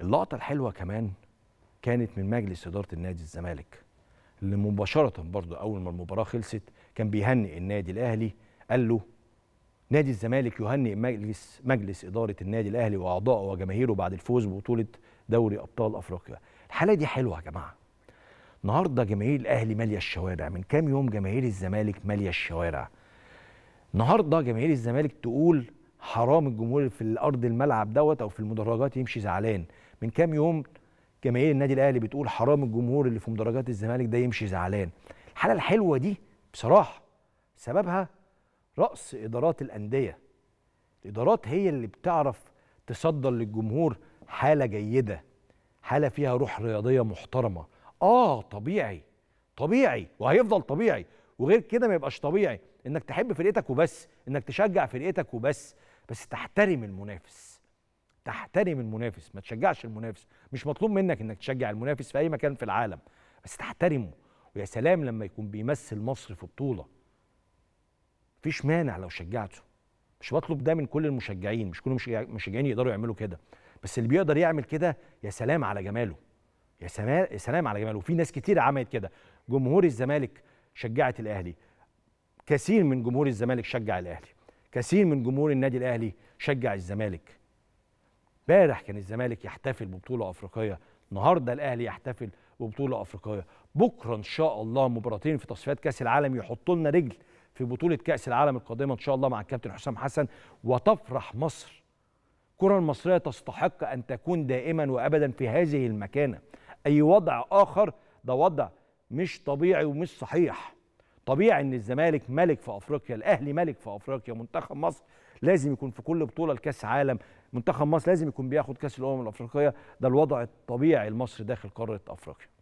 اللقطه الحلوه كمان كانت من مجلس اداره النادي الزمالك اللي مباشره برضه اول ما المباراه خلصت كان بيهنئ النادي الاهلي قال له نادي الزمالك يهنئ مجلس مجلس اداره النادي الاهلي واعضائه وجماهيره بعد الفوز ببطوله دوري ابطال افريقيا الحاله دي حلوه يا جماعه النهارده جماهير الاهلي ماليه الشوارع من كام يوم جماهير الزمالك ماليه الشوارع النهارده جماهير الزمالك تقول حرام الجمهور في الارض الملعب دوت او في المدرجات يمشي زعلان من كام يوم جماهير النادي الاهلي بتقول حرام الجمهور اللي في مدرجات الزمالك ده يمشي زعلان الحاله الحلوه دي بصراحه سببها راس ادارات الانديه الادارات هي اللي بتعرف تصدر للجمهور حاله جيده حاله فيها روح رياضيه محترمه اه طبيعي طبيعي وهيفضل طبيعي وغير كده ما يبقاش طبيعي انك تحب فرقتك وبس انك تشجع فرقتك وبس بس تحترم المنافس تحترم المنافس ما تشجعش المنافس مش مطلوب منك انك تشجع المنافس في اي مكان في العالم بس تحترمه ويا سلام لما يكون بيمثل مصر في بطوله مفيش مانع لو شجعته مش بطلب ده من كل المشجعين مش كل المشجعين يقدروا يعملوا كده بس اللي بيقدر يعمل كده يا سلام على جماله يا سلام يا سلام على جماله وفي ناس كتير عملت كده جمهور الزمالك شجعت الاهلي كثير من جمهور الزمالك شجع الاهلي كثير من جمهور النادي الاهلي شجع الزمالك امبارح كان الزمالك يحتفل ببطوله افريقيه النهارده الاهلي يحتفل ببطوله افريقيه بكره ان شاء الله مباراتين في تصفيات كاس العالم يحطوا لنا رجل في بطوله كاس العالم القادمه ان شاء الله مع الكابتن حسام حسن وتفرح مصر الكره المصريه تستحق ان تكون دائما وابدا في هذه المكانه اي وضع اخر ده وضع مش طبيعي ومش صحيح طبيعي ان الزمالك ملك في افريقيا الاهلي ملك في افريقيا منتخب مصر لازم يكون في كل بطوله لكاس عالم منتخب مصر لازم يكون بياخد كاس الامم الافريقيه ده الوضع الطبيعي لمصر داخل قاره افريقيا